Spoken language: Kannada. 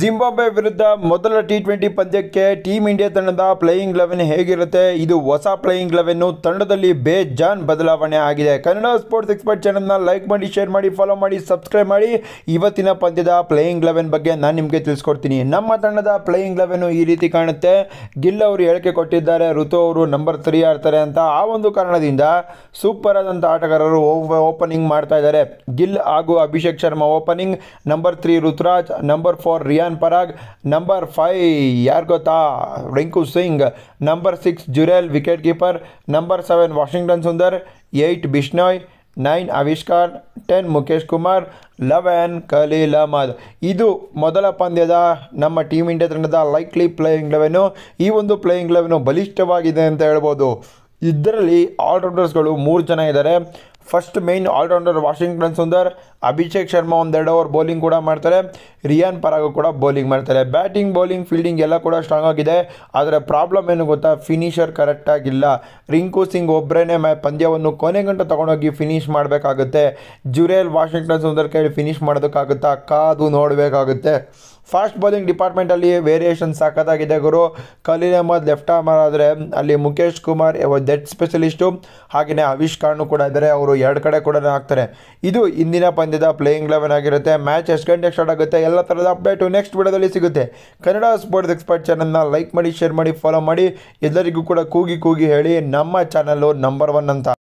ಜಿಂಬಾಬ್ವೆ ವಿರುದ್ಧ ಮೊದಲ ಟಿ ಟ್ವೆಂಟಿ ಪಂದ್ಯಕ್ಕೆ ಟೀಮ್ ಇಂಡಿಯಾ ತಂಡದ ಪ್ಲೇಯಿಂಗ್ ಲೆವೆನ್ ಹೇಗಿರುತ್ತೆ ಇದು ಹೊಸ ಪ್ಲೇಯಿಂಗ್ ಲೆವೆನ್ನು ತಂಡದಲ್ಲಿ ಬೇಜಾನ್ ಬದಲಾವಣೆ ಆಗಿದೆ ಕನ್ನಡ ಸ್ಪೋರ್ಟ್ಸ್ ಎಕ್ಸ್ಪರ್ಟ್ ಚಾನಲ್ನ ಲೈಕ್ ಮಾಡಿ ಶೇರ್ ಮಾಡಿ ಫಾಲೋ ಮಾಡಿ ಸಬ್ಸ್ಕ್ರೈಬ್ ಮಾಡಿ ಇವತ್ತಿನ ಪಂದ್ಯದ ಪ್ಲೇಯಿಂಗ್ ಲೆವೆನ್ ಬಗ್ಗೆ ನಾನು ನಿಮಗೆ ತಿಳಿಸ್ಕೊಡ್ತೀನಿ ನಮ್ಮ ತಂಡದ ಪ್ಲೇಯಿಂಗ್ ಲೆವೆನ್ನು ಈ ರೀತಿ ಕಾಣುತ್ತೆ ಗಿಲ್ ಅವರು ಹೇಳಿಕೆ ಕೊಟ್ಟಿದ್ದಾರೆ ಋತು ಅವರು ನಂಬರ್ ತ್ರೀ ಆಡ್ತಾರೆ ಅಂತ ಆ ಒಂದು ಕಾರಣದಿಂದ ಸೂಪರ್ ಆದಂಥ ಆಟಗಾರರು ಓಪನಿಂಗ್ ಮಾಡ್ತಾ ಇದ್ದಾರೆ ಗಿಲ್ ಹಾಗೂ Abhishek Sharma opening number three Ruturaj number four Riyan Parag number five ಯಾರು ಗೊತ್ತಾ Rinku Singh number six Jurel wicket keeper number seven Washington Sundar eight Bishnoi nine ಆವಿಷ್ಕಾರ ಟೆನ್ ಮುಖೇಶ್ ಕುಮಾರ್ ಲವೆನ್ ಖಲೀಲ್ ಅಹಮದ್ ಇದು ಮೊದಲ ಪಂದ್ಯದ ನಮ್ಮ ಟೀಮ್ ಇಂಡಿಯಾ ತಂಡದ ಲೈಕ್ಲಿ ಪ್ಲೇಯಿಂಗ್ ಲೆವೆನು ಈ ಒಂದು ಪ್ಲೇಯಿಂಗ್ ಲೆವೆನು ಬಲಿಷ್ಠವಾಗಿದೆ ಅಂತ ಹೇಳ್ಬೋದು ಇದರಲ್ಲಿ ಆಲ್ರೌಂಡರ್ಸ್ಗಳು ಮೂರು ಜನ ಇದ್ದಾರೆ first main allrounder Washington Sundar Abhishek Sharma ಒಂದೆರಡು ಓವರ್ ಬೌಲಿಂಗ್ ಕೂಡ ಮಾಡ್ತಾರೆ ರಿಯಾನ್ ಪರಾಗು ಕೂಡ ಬೌಲಿಂಗ್ ಮಾಡ್ತಾರೆ ಬ್ಯಾಟಿಂಗ್ ಬೌಲಿಂಗ್ ಫೀಲ್ಡಿಂಗ್ ಎಲ್ಲ ಕೂಡ ಸ್ಟ್ರಾಂಗ್ ಆಗಿದೆ ಆದರೆ ಪ್ರಾಬ್ಲಮ್ ಏನು ಗೊತ್ತಾ ಫಿನಿಷರ್ ಕರೆಕ್ಟಾಗಿಲ್ಲ ರಿಂಕು ಸಿಂಗ್ ಒಬ್ಬರೇ ಮ್ಯಾ ಪಂದ್ಯವನ್ನು ಕೊನೆ ಗಂಟೆ ತೊಗೊಂಡೋಗಿ ಫಿನಿಷ್ ಮಾಡಬೇಕಾಗುತ್ತೆ ಜುರೇಲ್ ವಾಷಿಂಗ್ಟನ್ ಸುಂದರ್ ಕೇಳಿ ಫಿನಿಷ್ ಮಾಡೋದಕ್ಕಾಗುತ್ತಾ ಕಾದು ನೋಡಬೇಕಾಗುತ್ತೆ ಫಾಸ್ಟ್ ಬೌಲಿಂಗ್ ಡಿಪಾರ್ಟ್ಮೆಂಟಲ್ಲಿ ವೇರಿಯೇಷನ್ ಸಾಕತ್ತಾಗಿದೆ ಗುರು ಖಲೀಲ್ ಅಹಮದ್ ಲೆಫ್ಟ್ ಆರ್ಮರ್ ಆದರೆ ಅಲ್ಲಿ ಮುಖೇಶ್ ಕುಮಾರ್ ಡೆತ್ ಸ್ಪೆಷಲಿಸ್ಟು ಹಾಗೆಯೇ ಅವಿಶ್ ಖಾನು ಕೂಡ ಇದ್ದಾರೆ ಅವರು ಎರಡು ಕಡೆ ಕೂಡ ಹಾಕ್ತಾರೆ ಇದು ಇಂದಿನ ಪಂದ್ಯದ ಪ್ಲೇಯಿಂಗ್ ಲೆವೆನ್ ಆಗಿರುತ್ತೆ ಮ್ಯಾಚ್ ಎಷ್ಟು ಗಂಟೆಗೆ ಸ್ಟಾರ್ಟ್ ಆಗುತ್ತೆ ಎಲ್ಲ ಥರದ ಅಪ್ಡೇಟು ನೆಕ್ಸ್ಟ್ ವಿಡಿಯೋದಲ್ಲಿ ಸಿಗುತ್ತೆ ಕನ್ನಡ ಸ್ಪೋರ್ಟ್ಸ್ ಎಕ್ಸ್ಪರ್ಟ್ ಚಾನಲ್ನ ಲೈಕ್ ಮಾಡಿ ಶೇರ್ ಮಾಡಿ ಫಾಲೋ ಮಾಡಿ ಎಲ್ಲರಿಗೂ ಕೂಡ ಕೂಗಿ ಕೂಗಿ ಹೇಳಿ ನಮ್ಮ ಚಾನಲ್ಲು ನಂಬರ್ ಒನ್ ಅಂತ